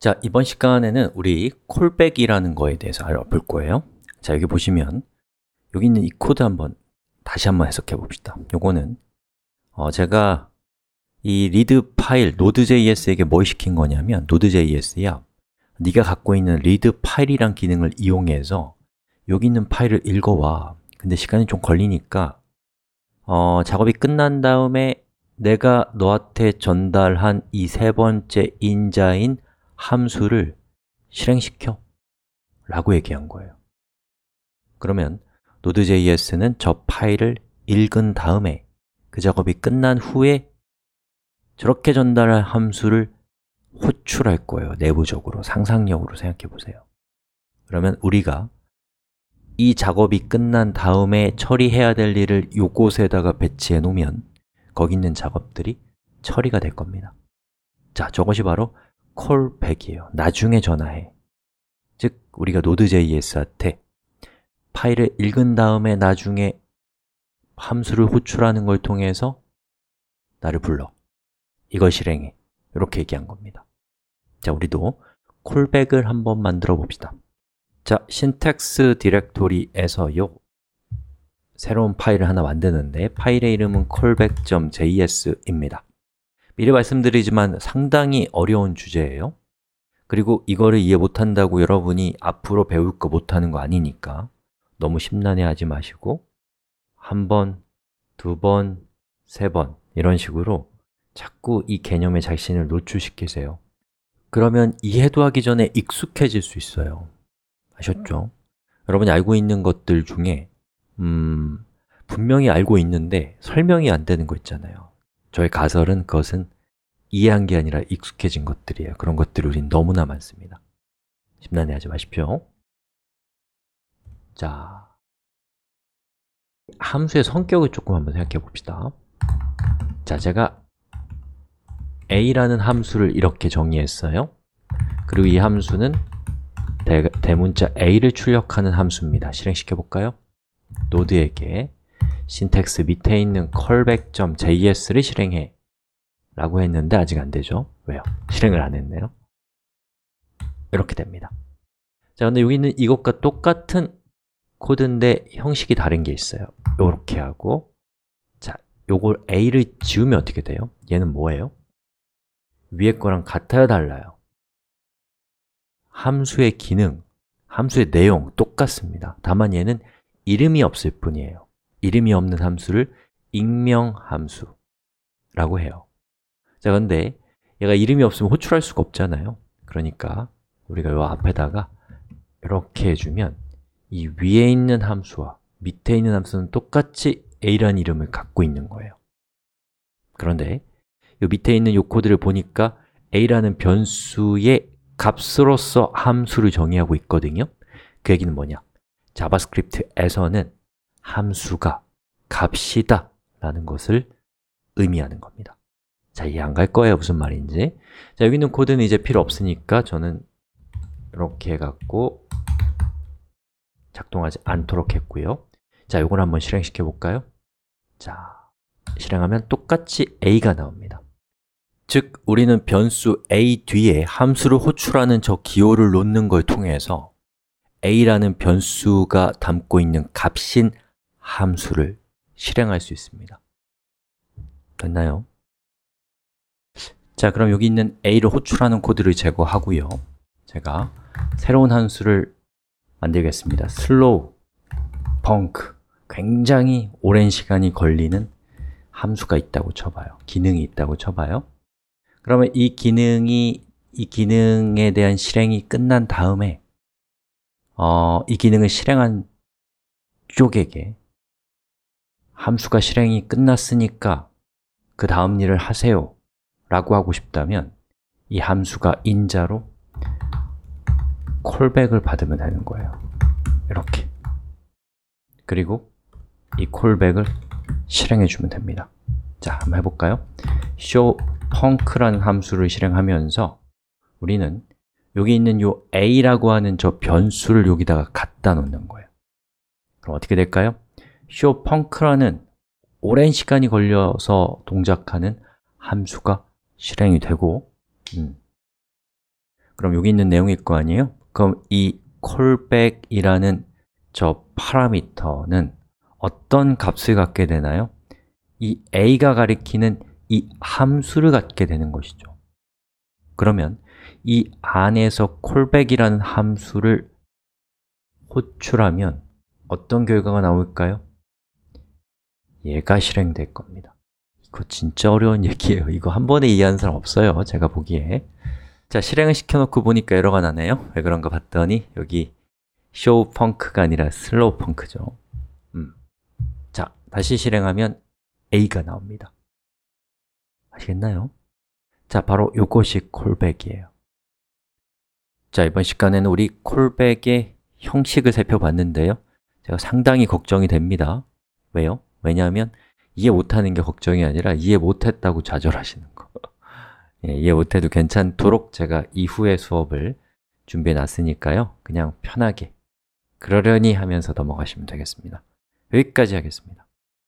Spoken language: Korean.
자, 이번 시간에는 우리 콜백이라는 거에 대해서 알아볼 거예요 자, 여기 보시면 여기 있는 이 코드 한번 다시 한번 해석해 봅시다 요거는 어, 제가 이 리드 파일, Node.js에게 뭘 시킨 거냐면 Node.js야 네가 갖고 있는 리드 파일이란 기능을 이용해서 여기 있는 파일을 읽어와 근데 시간이 좀 걸리니까 어, 작업이 끝난 다음에 내가 너한테 전달한 이 세 번째 인자인 함수를 실행시켜 라고 얘기한 거예요 그러면 Node.js는 저 파일을 읽은 다음에 그 작업이 끝난 후에 저렇게 전달할 함수를 호출할 거예요 내부적으로, 상상력으로 생각해 보세요 그러면 우리가 이 작업이 끝난 다음에 처리해야 될 일을 요곳에다가 배치해 놓으면 거기 있는 작업들이 처리가 될 겁니다 자, 저것이 바로 콜백이에요. 나중에 전화해. 즉, 우리가 Node.js한테 파일을 읽은 다음에 나중에 함수를 호출하는 걸 통해서 나를 불러. 이걸 실행해. 이렇게 얘기한 겁니다. 자, 우리도 콜백을 한번 만들어 봅시다. 자, syntax 디렉토리에서요. 새로운 파일을 하나 만드는데 파일의 이름은 callback.js입니다. 미리 말씀드리지만 상당히 어려운 주제예요 그리고 이거를 이해 못한다고 여러분이 앞으로 배울 거 못하는 거 아니니까 너무 심란해하지 마시고 한 번, 두 번, 세 번 이런 식으로 자꾸 이 개념에 자신을 노출시키세요 그러면 이해도 하기 전에 익숙해질 수 있어요 아셨죠? 여러분이 알고 있는 것들 중에 음, 분명히 알고 있는데 설명이 안 되는 거 있잖아요 저의 가설은 그것은 이해한 게 아니라 익숙해진 것들이에요. 그런 것들이 우린 너무나 많습니다. 심란해하지 마십시오. 자, 함수의 성격을 조금 한번 생각해 봅시다. 자, 제가 a라는 함수를 이렇게 정의했어요. 그리고 이 함수는 대, 대문자 a를 출력하는 함수입니다. 실행시켜 볼까요? 노드에게 신텍스 밑에 있는 callback.js를 실행해 라고 했는데 아직 안 되죠? 왜요? 실행을 안 했네요 이렇게 됩니다 자, 근데 여기 있는 이것과 똑같은 코드인데 형식이 다른 게 있어요 이렇게 하고 자, 요걸 A를 지우면 어떻게 돼요? 얘는 뭐예요? 위에 거랑 같아요, 달라요? 함수의 기능, 함수의 내용 똑같습니다 다만 얘는 이름이 없을 뿐이에요 이름이 없는 함수를 익명 함수라고 해요 자, 근데 얘가 이름이 없으면 호출할 수가 없잖아요 그러니까 우리가 이 앞에다가 이렇게 해주면 이 위에 있는 함수와 밑에 있는 함수는 똑같이 a라는 이름을 갖고 있는 거예요 그런데 이 밑에 있는 요 코드를 보니까 a라는 변수의 값으로서 함수를 정의하고 있거든요 그 얘기는 뭐냐? 자바스크립트에서는 함수가 값이다 라는 것을 의미하는 겁니다 자, 이해 안 갈 거예요, 무슨 말인지 자, 여기 있는 코드는 이제 필요 없으니까 저는 이렇게 해갖고 작동하지 않도록 했고요 자, 이걸 한번 실행시켜 볼까요? 자, 실행하면 똑같이 a가 나옵니다 즉, 우리는 변수 a 뒤에 함수를 호출하는 저 기호를 놓는 걸 통해서 a라는 변수가 담고 있는 값인 함수를 실행할 수 있습니다 됐나요? 자, 그럼 여기 있는 a를 호출하는 코드를 제거하고요 제가 새로운 함수를 만들겠습니다 슬로우, 펑크 굉장히 오랜 시간이 걸리는 함수가 있다고 쳐봐요 기능이 있다고 쳐봐요 그러면 이 기능이 이 기능에 대한 실행이 끝난 다음에 어, 이 기능을 실행한 쪽에게 함수가 실행이 끝났으니까 그 다음 일을 하세요 라고 하고 싶다면 이 함수가 인자로 콜백을 받으면 되는 거예요 이렇게 그리고 이 콜백을 실행해 주면 됩니다 자, 한번 해볼까요? show punk라는 함수를 실행하면서 우리는 여기 있는 요 a라고 하는 저 변수를 여기다가 갖다 놓는 거예요 그럼 어떻게 될까요? 쇼 펑크라는 오랜 시간이 걸려서 동작하는 함수가 실행이 되고 음. 그럼 여기 있는 내용일 거 아니에요? 그럼 이 callback이라는 저 파라미터는 어떤 값을 갖게 되나요? 이 a가 가리키는 이 함수를 갖게 되는 것이죠 그러면 이 안에서 callback이라는 함수를 호출하면 어떤 결과가 나올까요? 얘가 실행될 겁니다 이거 진짜 어려운 얘기예요 이거 한 번에 이해하는 사람 없어요 제가 보기에 자, 실행을 시켜놓고 보니까 에러가 나네요 왜 그런가 봤더니 여기 show punk가 아니라 slow punk죠 음. 자, 다시 실행하면 A가 나옵니다 아시겠나요? 자, 바로 이것이 콜백이에요 자, 이번 시간에는 우리 콜백의 형식을 살펴봤는데요 제가 상당히 걱정이 됩니다 왜요? 왜냐하면 이해 못하는 게 걱정이 아니라 이해 못했다고 좌절하시는 거 예, 이해 못해도 괜찮도록 제가 이후의 수업을 준비해 놨으니까요 그냥 편하게 그러려니 하면서 넘어가시면 되겠습니다 여기까지 하겠습니다